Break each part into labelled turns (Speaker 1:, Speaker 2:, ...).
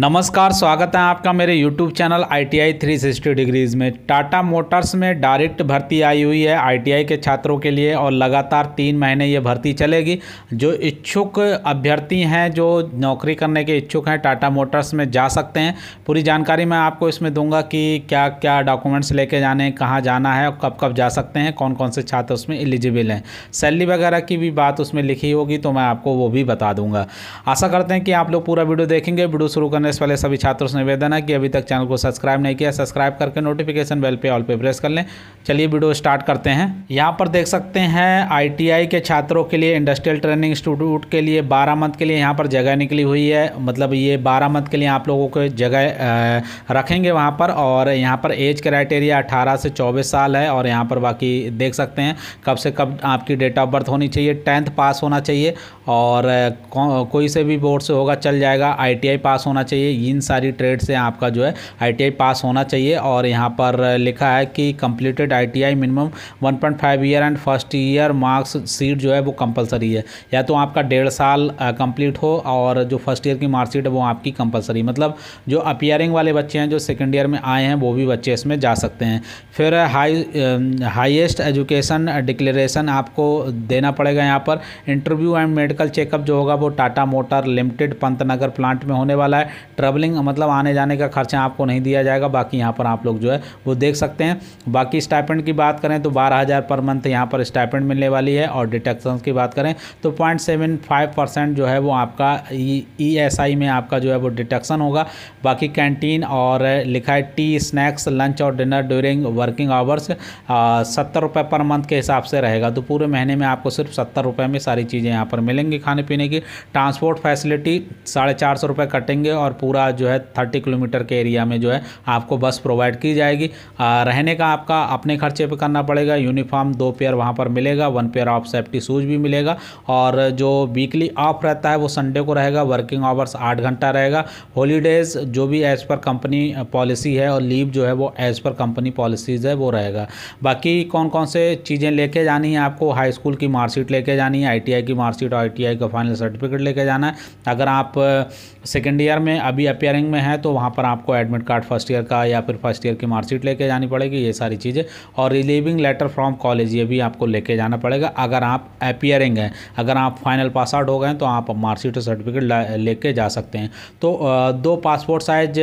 Speaker 1: नमस्कार स्वागत है आपका मेरे YouTube channel I T I three sixty degrees में टाटा मोटर्स में डायरेक्ट भर्ती आई हुई है ITI के छात्रों के लिए और लगातार तीन महीने ये भर्ती चलेगी जो इच्छुक अभ्यर्थी हैं जो नौकरी करने के इच्छुक हैं टाटा मोटर्स में जा सकते हैं पूरी जानकारी मैं आपको इसमें दूंगा कि क्या क्या डॉक्यूमेंट्स लेके जाने कहाँ जाना है कब कब जा सकते हैं कौन कौन से छात्र उसमें एलिजिबल हैं सैलरी वगैरह की भी बात उसमें लिखी होगी तो मैं आपको वो भी बता दूँगा आशा करते हैं कि आप लोग पूरा वीडियो देखेंगे वीडियो शुरू करने एस वाले सभी छात्रों से निवेदन है कि अभी तक चैनल को सब्सक्राइब नहीं किया सब्सक्राइब करके नोटिफिकेशन बेल पे ऑल पे प्रेस कर लें चलिए वीडियो स्टार्ट करते हैं यहाँ पर देख सकते हैं आईटीआई के छात्रों के लिए इंडस्ट्रियल ट्रेनिंग इंस्टीट्यूट के लिए बारह मंथ के लिए यहाँ पर जगह निकली हुई है मतलब ये बारह मंथ के लिए आप लोगों को जगह रखेंगे वहाँ पर और यहाँ पर एज क्राइटेरिया अठारह से चौबीस साल है और यहाँ पर बाकी देख सकते हैं कब से कब आपकी डेट ऑफ बर्थ होनी चाहिए टेंथ पास होना चाहिए और कोई से भी बोर्ड से होगा चल जाएगा आई पास होना चाहिए चाहिए इन सारी ट्रेड से आपका जो है आईटीआई पास होना चाहिए और यहाँ पर लिखा है कि completed I minimum 1.5 year and first year marks seat जो है वो कंपलसरी है या तो आपका डेढ़ साल कंप्लीट हो और जो फर्स्ट ईयर की मार्कशीट है वो आपकी कंपलसरी मतलब जो अपियरिंग वाले बच्चे हैं जो सेकेंड ईयर में आए हैं वो भी बच्चे इसमें जा सकते हैं फिर हाई हाइएस्ट एजुकेशन डिक्लेरेशन आपको देना पड़ेगा यहाँ पर इंटरव्यू एंड मेडिकल चेकअप जो होगा वो Tata motor limited Pantnagar plant में होने वाला है ट्रैवलिंग मतलब आने जाने का खर्चा आपको नहीं दिया जाएगा बाकी यहाँ पर आप लोग जो है वो देख सकते हैं बाकी स्टाइपेंट की बात करें तो बारह हज़ार पर मंथ यहाँ पर स्टाइपेंट मिलने वाली है और डिटेक्शन की बात करें तो पॉइंट सेवन फाइव परसेंट जो है वो आपका ई एस आई में आपका जो है वो डिटेक्शन होगा बाकी कैंटीन और लिखा है टी स्नैक्स लंच और डिनर ड्यूरिंग वर्किंग आवर्स सत्तर रुपये पर मंथ के हिसाब से रहेगा तो पूरे महीने में आपको सिर्फ सत्तर रुपये में सारी चीज़ें यहाँ पर मिलेंगी खाने पीने की ट्रांसपोर्ट फैसिलिटी साढ़े चार सौ रुपये कटेंगे और और पूरा जो है थर्टी किलोमीटर के एरिया में जो है आपको बस प्रोवाइड की जाएगी आ, रहने का आपका अपने खर्चे पर करना पड़ेगा यूनिफॉर्म दो पेयर वहाँ पर मिलेगा one pair of safety shoes भी मिलेगा और जो वीकली ऑफ रहता है वो संडे को रहेगा वर्किंग आवर्स आठ घंटा रहेगा हॉलीडेज़ जो भी एज़ पर कंपनी पॉलिसी है और लीव जो है वो एज़ पर कंपनी पॉलिसीज़ है वो रहेगा बाकी कौन कौन से चीज़ें लेके जानी है आपको हाई स्कूल की मार्कशीट लेके जानी है आईटीआई की मार्कशीट और आईटीआई का फाइनल सर्टिफिकेट लेके जाना है अगर आप सेकेंड ईयर में हैं अभी अपेयरिंग में है तो वहाँ पर आपको एडमिट कार्ड फर्स्ट ईयर का या फिर फर्स्ट ईयर की मार्कशीट लेके जानी पड़ेगी ये सारी चीज़ें और रिलीविंग लेटर फ्रॉम कॉलेज ये भी आपको लेके जाना पड़ेगा अगर आप अपेयरिंग हैं अगर आप फाइनल पास आउट हो गए तो आप मार्कशीट और सर्टिफिकेट लेके जा सकते हैं तो दो पासपोर्ट साइज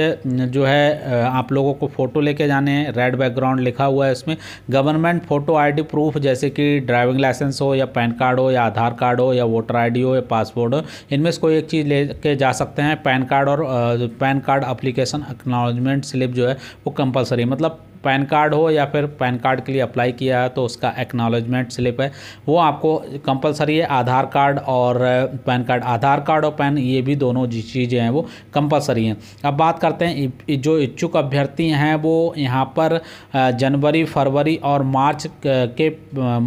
Speaker 1: जो है आप लोगों को फ़ोटो लेके जाने हैं रेड बैकग्राउंड लिखा हुआ है इसमें गवर्नमेंट फ़ोटो आईडी प्रूफ जैसे कि ड्राइविंग लाइसेंस हो या पैन कार्ड हो या आधार कार्ड हो या वोटर आईडी हो या पासपोर्ट हो इनमें से कोई एक चीज़ लेके जा सकते हैं पैन कार्ड और PAN card application acknowledgement slip जो है वो कंपलसरी मतलब पैन कार्ड हो या फिर पैन कार्ड के लिए अप्लाई किया है तो उसका एक्नॉलेजमेंट स्लिप है वो आपको कंपलसरी है आधार कार्ड और पैन कार्ड आधार कार्ड और पैन ये भी दोनों चीज़ें हैं वो कंपलसरी हैं अब बात करते हैं जो इच्छुक अभ्यर्थी हैं वो यहाँ पर जनवरी फरवरी और मार्च के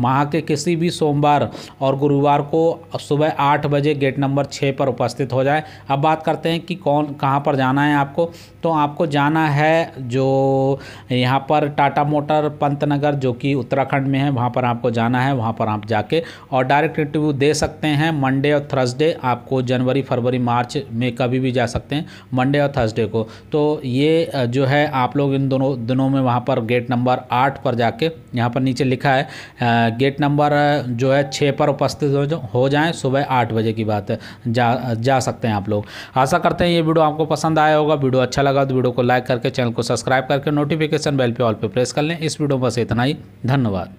Speaker 1: माह के किसी भी सोमवार और गुरुवार को सुबह आठ बजे गेट नंबर छः पर उपस्थित हो जाए अब बात करते हैं कि कौन कहाँ पर जाना है आपको तो आपको जाना है जो यहाँ पर टाटा मोटर पंतनगर जो कि उत्तराखंड में है वहाँ पर आपको जाना है वहाँ पर आप जाके और डायरेक्ट इंटरव्यू दे सकते हैं मंडे और थर्सडे आपको जनवरी फरवरी मार्च में कभी भी जा सकते हैं मंडे और थर्सडे को तो ये जो है आप लोग इन दोनों दिनों में वहाँ पर गेट नंबर आठ पर जाके यहाँ पर नीचे लिखा है गेट नंबर जो है छः पर उपस्थित हो जाएँ सुबह आठ बजे की बात है जा जा सकते हैं आप लोग आशा करते हैं ये वीडियो आपको पसंद आया होगा वीडियो अच्छा लगा तो वीडियो को लाइक करके चैनल को सब्सक्राइब करके नोटिफिकेशन बेल पे ऑल पे प्रेस कर लें इस वीडियो बस इतना ही धन्यवाद